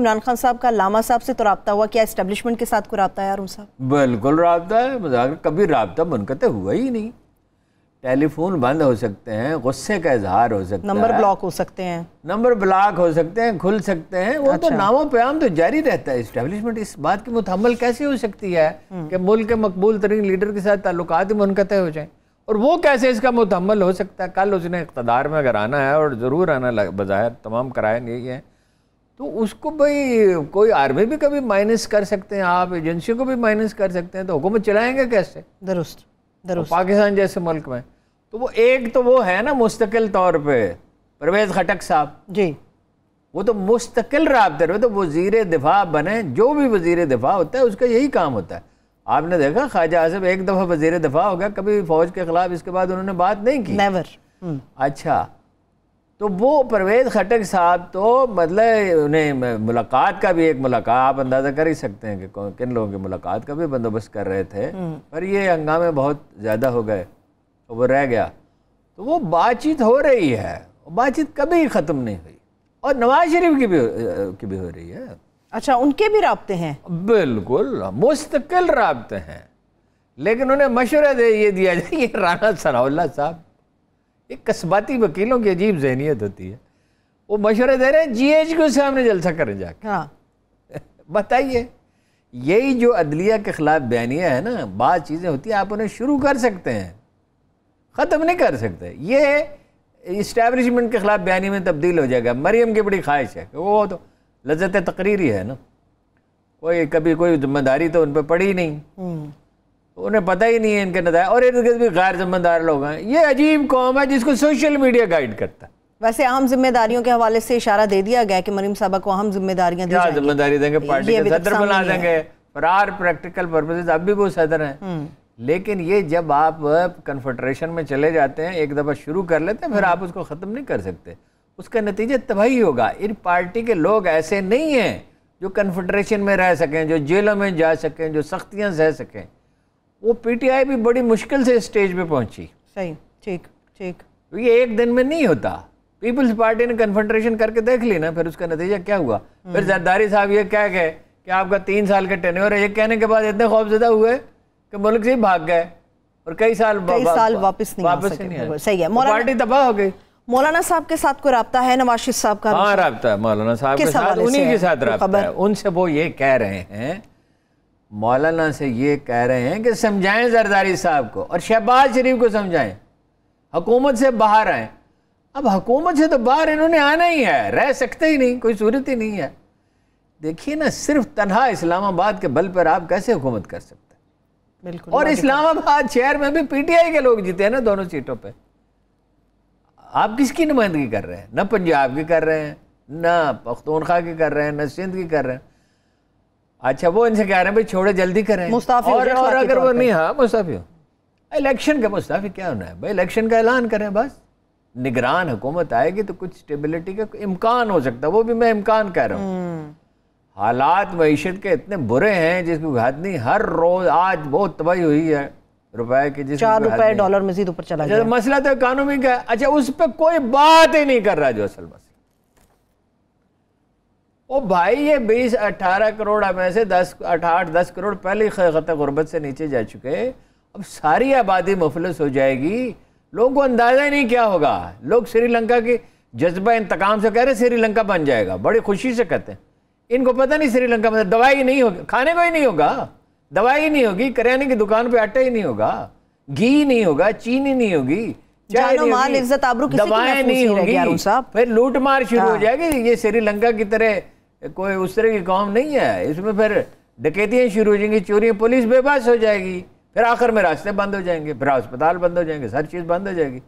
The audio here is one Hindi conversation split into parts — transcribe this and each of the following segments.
इमरान खान साहब का लामा साहब से तो रबता हुआ क्या इस्टेब्लिशमेंट के साथ को रबता है साहब बिल्कुल रबता है मजाक कभी रबता बनकते हुआ ही नहीं टेलीफोन बंद हो सकते हैं गुस्से का इजहार हो सकता नंबर है नंबर ब्लॉक हो सकते हैं नंबर ब्लॉक हो सकते हैं खुल सकते हैं वो तो अच्छा। तो नामो प्याम तो जारी रहता है इस्टेब्लिशमेंट इस बात की मुतमल कैसे हो सकती है हम्म। कि मुल्क के मकबूल तरीन लीडर के साथ ताल्लुक मुनकते हो जाए और वो कैसे इसका मुतमल हो सकता है कल उसने इकतदार में अगर आना है और ज़रूर आना बज़ाहिर तमाम कराएंगे ही है तो उसको भाई कोई आर्मी भी कभी माइनस कर सकते हैं आप एजेंसियों को भी माइनस कर सकते हैं तो हुकूमत चलाएंगे कैसे दुरुस्त दुरुस्त तो पाकिस्तान जैसे मुल्क में तो वो एक तो वो है ना मुस्तकिल तौर पे परवेज खटक साहब जी वो तो मुस्तकिल रबते रहे तो वजीर दिफा बने जो भी वजीर दिफा होता है उसका यही काम होता है आपने देखा ख्वाजा आसिफ एक दफ़ा वजीर दिफा हो गया कभी फौज के खिलाफ इसके बाद उन्होंने बात नहीं की हम्म। अच्छा तो वो परवेज़ खटक साहब तो मतलब उन्हें मुलाकात का भी एक मुलाकात आप अंदाज़ा कर ही सकते हैं कि किन लोगों की मुलाकात का भी बंदोबस्त कर रहे थे हम्म। पर ये हंगामे बहुत ज़्यादा हो गए तो वो रह गया तो वो बातचीत हो रही है बातचीत कभी ख़त्म नहीं हुई और नवाज शरीफ की भी की भी हो रही है अच्छा उनके भी रबते हैं बिल्कुल मुस्तकिल रबते हैं लेकिन उन्हें मशवरा दे ये दिया जाए ये राना सराउल्ला साहब ये कस्बाती वकीलों की अजीब जहनीत होती है वो मशवरे दे रहे हैं जी एच के सामने जलसा करें जाके हाँ बताइए यही जो अदलिया के ख़िलाफ़ बयानिया है ना बात चीज़ें होती हैं आप उन्हें शुरू कर सकते हैं ख़त्म नहीं कर सकते ये इस्टेबलिशमेंट के ख़िलाफ़ बयानी में तब्दील हो जाएगा मरियम की बड़ी ख्वाहिश है वो तो लजत तकरीरी है ना कोई कभी कोई जिम्मेदारी तो उन पर पड़ी नहीं हम्म। उन्हें पता ही नहीं है इनके नतज और इर्द गिर्द भी गैर जिम्मेदार लोग हैं ये अजीब कौम है जिसको सोशल मीडिया गाइड करता है वैसे आम जिम्मेदारियों के हवाले से इशारा दे दिया गया कि मरीम साहबा को अहम जिम्मेदारियां क्या जिम्मेदारी देंगे पार्टी के सदर बना देंगे फरार प्रैक्टिकल पर्पजेज अब भी वो सदर हैं हम्म। लेकिन ये जब आप कन्फेडरेशन में चले जाते हैं एक दफ़ा शुरू कर लेते हैं फिर आप हम्म। उसको ख़त्म नहीं कर सकते उसका नतीजा तबाही होगा इन पार्टी के लोग ऐसे नहीं हैं जो कन्फेडरेशन में रह सकें जो जेलों में जा सकें जो सख्तियाँ सह सकें वो पीटीआई भी बड़ी मुश्किल से स्टेज पे पहुंची सही ठीक ठीक ये एक दिन में नहीं होता पीपल्स पार्टी ने कन्फेंट्रेशन करके देख ली ना फिर उसका नतीजा क्या हुआ फिर जरदारी हम्म। साहब ये क्या गए कि आपका तीन साल का टेन्योर है ये कहने के बाद इतने खौफजदा हुए कि मुल्क से भाग गए और कई साल कई साल वापस नहीं वापस नहीं सही है पार्टी तो तबाह हो गई मौलाना साहब के साथ कोई रबता है नवाज साहब का हाँ रबता है मौलाना साहब के साथ उन्हीं के साथ रबता है उनसे वो ये कह रहे हैं मौलाना से ये कह रहे हैं कि समझाएं जरदारी साहब को और शहबाज शरीफ को समझाएं हकूमत से बाहर आए अब हुकूमत से तो बाहर इन्होंने आना ही है रह सकते ही नहीं कोई सूरत ही नहीं है देखिए ना सिर्फ तनहा इस्लामाबाद के बल पर आप कैसे हुकूमत कर सकते हैं बिल्कुल और इस्लामाबाद शहर में भी पीटीआई के लोग जीते हैं ना दोनों सीटों पर आप किसकी नुमाइंदगी कर रहे हैं ना पंजाब की कर रहे हैं ना पख्तूनख्वा की कर रहे हैं ना सिंध की कर रहे हैं अच्छा वो इनसे कह रहे हैं भाई छोड़े जल्दी करें मुस्ताफी और, और अगर वो नहीं हाँ मुस्ताफी इलेक्शन का मुस्ताफी क्या होना है भाई इलेक्शन का ऐलान करें बस निगरान हुकूमत आएगी तो कुछ स्टेबिलिटी का इम्कान हो सकता है वो भी मैं इम्कान कह रहा हूँ हम्म। हालात मीशत के इतने बुरे हैं जिसमें हाथ नहीं हर रोज आज बहुत तबाही हुई है रुपए की जिस चार रुपए डॉलर में ऊपर चला गया मसला तो इकानमी का है अच्छा उस पर कोई बात ही नहीं कर रहा जो असल मसला ओ भाई ये बीस अट्ठारह करोड़ हमें से दस अठाठ दस करोड़ पहले खत गुर्बत से नीचे जा चुके अब सारी आबादी मुफलस हो जाएगी लोगों को अंदाज़ा ही नहीं क्या होगा लोग श्रीलंका के जज्बा इंतकाम से कह रहे श्रीलंका बन जाएगा बड़ी खुशी से कहते हैं इनको पता नहीं श्रीलंका में दवाई नहीं होगी खाने को ही नहीं होगा दवाई नहीं होगी करियाने की दुकान पर आटा ही नहीं होगा घी नहीं होगा चीनी नहीं होगी दवाएं नहीं होगी फिर लूट मार शुरू हो हाँ। जाएगी ये श्रीलंका की तरह कोई उस तरह की काम नहीं है इसमें फिर डकैतियाँ शुरू हो जाएंगी चोरी पुलिस बेबस हो जाएगी फिर आखिर में रास्ते बंद हो जाएंगे फिर अस्पताल बंद हो जाएंगे हर चीज़ बंद हो जाएगी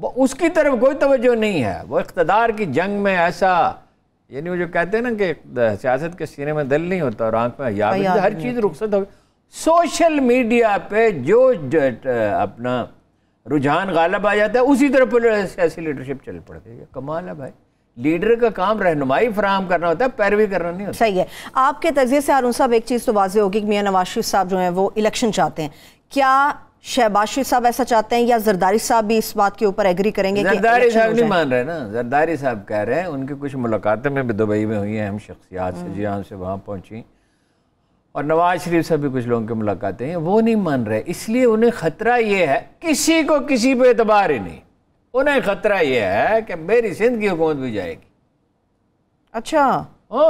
वो उसकी तरफ कोई तवज्जो नहीं है वो इकतदार की जंग में ऐसा यानी वो जो कहते हैं ना कि सियासत के सीने में दिल नहीं होता और आंख में याद हर चीज़ रुखसत हो सोशल मीडिया पे जो अपना रुझान गालब आ जाता है उसी तरफ सियासी लीडरशिप चल पड़ती है कमाल है भाई लीडर का काम रहनुमाई फराम करना होता है पैरवी करना नहीं होता सही है आपके तजिए से अरुण साहब एक चीज़ तो वाजे होगी कि मियाँ नवाज शरीफ साहब जो है वो इलेक्शन चाहते हैं क्या शहबाज शरीफ साहब ऐसा चाहते हैं या जरदारी साहब भी इस बात के ऊपर एग्री करेंगे जरदारी साहब नहीं मान रहे ना जरदारी साहब कह रहे हैं उनकी कुछ मुलाकातें में भी दुबई में हुई हैं अहम शख्सियात से हम्म। जी हाँ, से वहाँ पहुँची और नवाज शरीफ साहब भी कुछ लोगों की मुलाकातें हैं वो नहीं मान रहे इसलिए उन्हें ख़तरा ये है किसी को किसी पर एतबार ही नहीं उन्हें खतरा यह है कि मेरी सिंध की हुकूमत भी जाएगी अच्छा हाँ,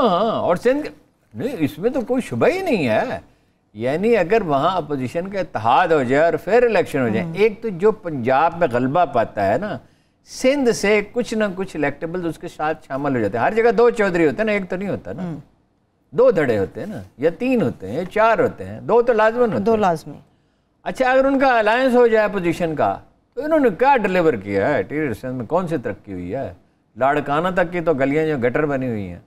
हाँ और सिंध नहीं इसमें तो कोई शुभ ही नहीं है यानी अगर वहाँ अपोजिशन का इतिहाद हो जाए और फिर इलेक्शन हो जाए हम्म। एक तो जो पंजाब में गलबा पाता है ना सिंध से कुछ ना कुछ इलेक्टेबल तो उसके साथ शामिल हो जाते हैं हर जगह दो चौधरी होते हैं ना एक तो नहीं होता ना हम्म। दो धड़े होते हैं ना या तीन होते हैं या चार होते हैं दो तो लाजमन होते दो लाजमी अच्छा अगर उनका अलायंस हो जाए अपोजिशन का तो इन्होंने क्या डिलीवर किया है टी डिजाइन में कौन सी तरक्की हुई है लाड़काना तक की तो गलियाँ जो गटर बनी हुई हैं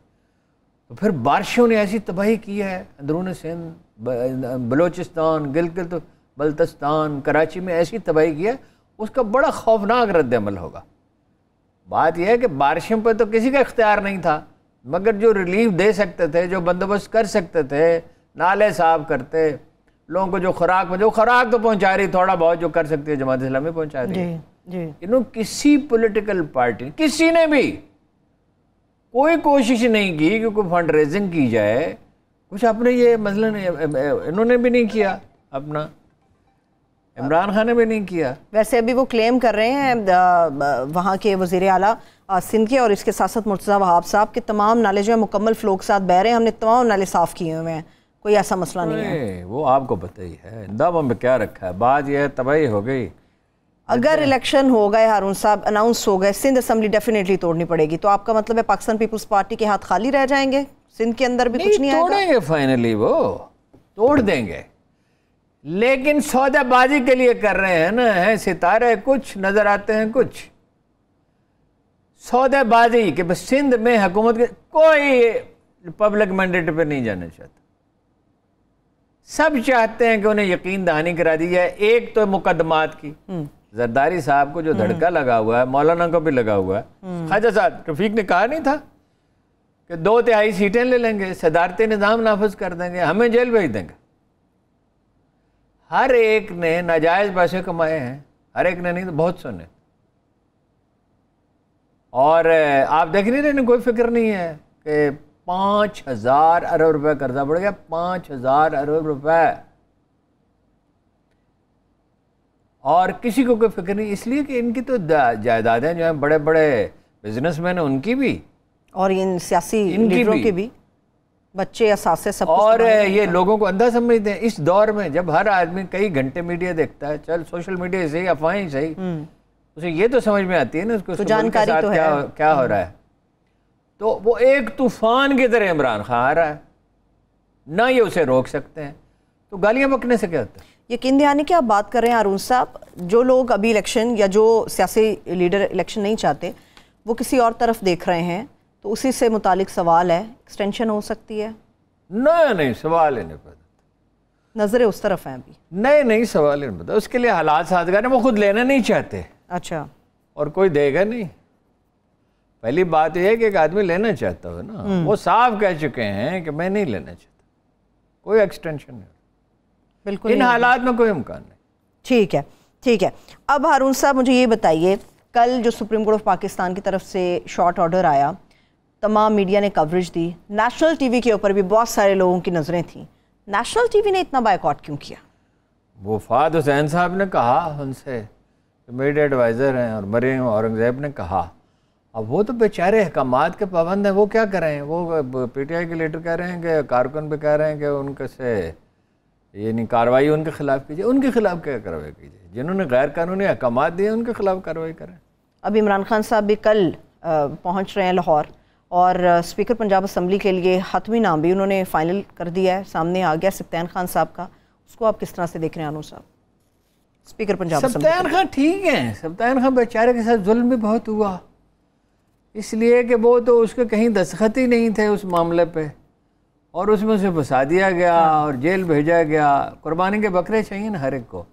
तो फिर बारिशों ने ऐसी तबाही की है अंदरून सिंध बलोचिस्तान गिलगित तो बल्तस्तान कराची में ऐसी तबाही की है उसका बड़ा खौफनाक रद्दमल होगा बात यह है कि बारिशों पर तो किसी का इख्तियार नहीं था मगर जो रिलीफ दे सकते थे जो बंदोबस्त कर सकते थे नाले साफ करते लोगों को जो खुराक जो खुराक तो पहुंचा रही थोड़ा बहुत जो कर सकती है जमात इस्लामी पहुंचा रही है जी. किसी पॉलिटिकल पार्टी किसी ने भी कोई कोशिश नहीं की कि कोई फंड रेजिंग की जाए कुछ अपने ये मसलन इन्होंने भी नहीं किया अपना इमरान खान ने भी नहीं किया वैसे अभी वो क्लेम कर रहे हैं वहाँ के वजीर अला सिंध के और इसके साथ साथ मुर्तज़ा वहाब साहब के तमाम नाले जो है मुकम्मल फ्लो के साथ बह रहे हैं हमने तमाम नाले साफ़ किए हुए हैं कोई ऐसा मसला नहीं है वो आपको पता ही है दबों में क्या रखा है बात यह तबाही हो गई अगर इलेक्शन हो गए हारून साहब अनाउंस हो गए सिंध असम्बली डेफिनेटली तोड़नी पड़ेगी तो आपका मतलब है पाकिस्तान पीपल्स पार्टी के हाथ खाली रह जाएंगे सिंध के अंदर भी नहीं, कुछ नहीं तोड़ेंगे फाइनली वो तोड़ देंगे लेकिन सौदेबाजी के लिए कर रहे हैं ना है सितारे कुछ नजर आते हैं कुछ सौदेबाजी बस सिंध में हुकूमत के कोई पब्लिक मैंडेट पर नहीं जाना चाहता सब चाहते हैं कि उन्हें यकीन दहानी करा दी जाए एक तो मुकदमात की हम्म। जरदारी साहब को जो धड़का हम्म। लगा हुआ है मौलाना को भी लगा हुआ है हम्म। खाजा साहब रफीक ने कहा नहीं था कि दो तिहाई सीटें ले लेंगे सदारती निज़ाम नाफज कर देंगे हमें जेल भेज देंगे हर एक ने नाजायज़ पैसे कमाए हैं हर एक ने नहीं तो बहुत सुने और आप देख नहीं रहे कोई फिक्र नहीं है कि पाँच हज़ार अरब रुपए कर्जा बढ़ गया पाँच हज़ार अरब रुपए और किसी को कोई फिक्र नहीं इसलिए कि इनकी तो जायदादें जो हैं बड़े बड़े बिजनेसमैन हैं उनकी भी और इन सियासी भी। के भी बच्चे असासे सब और ये लोगों को अंधा समझते हैं इस दौर में जब हर आदमी कई घंटे मीडिया देखता है चल सोशल मीडिया सही अफवाहें सही हम्म। उसे ये तो समझ में आती है ना उसको तो जानकारी तो है क्या हो रहा है तो वो एक तूफान की तरह इमरान खान आ रहा है ना ये उसे रोक सकते हैं तो गालियाँ बकने से क्या होता है यकीन दहानी की आप बात कर रहे हैं आरून साहब जो लोग अभी इलेक्शन या जो सियासी लीडर इलेक्शन नहीं चाहते वो किसी और तरफ देख रहे हैं तो उसी से मुतालिक सवाल है एक्सटेंशन हो सकती है नहीं नहीं सवाल ही नहीं पता नज़रें उस तरफ हैं अभी नहीं नहीं सवाल ही नहीं पता उसके लिए हालात साजगार वो खुद लेना नहीं चाहते अच्छा और कोई देगा नहीं पहली बात यह है कि एक आदमी लेना चाहता हो ना हम्म। वो साफ कह चुके हैं कि मैं नहीं लेना चाहता कोई एक्सटेंशन नहीं बिल्कुल इन हालात में कोई इम्कान नहीं ठीक है ठीक है अब हारून साहब मुझे ये बताइए कल जो सुप्रीम कोर्ट ऑफ पाकिस्तान की तरफ से शॉर्ट ऑर्डर आया तमाम मीडिया ने कवरेज दी नेशनल टीवी के ऊपर भी बहुत सारे लोगों की नज़रें थी नेशनल टीवी ने इतना बायकॉट क्यों किया वो फाद हुसैन साहब ने कहा उनसे मीडिया एडवाइज़र हैं और मरीम औरंगज़ेब ने कहा अब वो तो बेचारे अहकाम के पाबंद हैं वो क्या करें वो पीटीआई के लीडर कह रहे हैं कि कारकुन भी कह रहे हैं कि उनके से ये नहीं कार्रवाई उनके खिलाफ कीजिए उनके खिलाफ क्या कार्रवाई कीजिए जिन्होंने गैर कानूनी अहकाम दिए उनके खिलाफ कार्रवाई करें अब इमरान खान साहब भी कल पहुँच रहे हैं लाहौर और स्पीकर पंजाब असम्बली के लिए हतमी नाम भी उन्होंने फाइनल कर दिया है सामने आ गया सप्तान खान साहब का उसको आप किस तरह से देख रहे हैं अनु साहब स्पीकर पंजाब सप्तान खान ठीक है सप्तान खान बेचारे के साथ जुल्म भी बहुत हुआ इसलिए कि वो तो उसके कहीं दस्खत ही नहीं थे उस मामले पे और उसमें उसे फंसा दिया गया हाँ। और जेल भेजा गया कुर्बानी के बकरे चाहिए ना हर एक को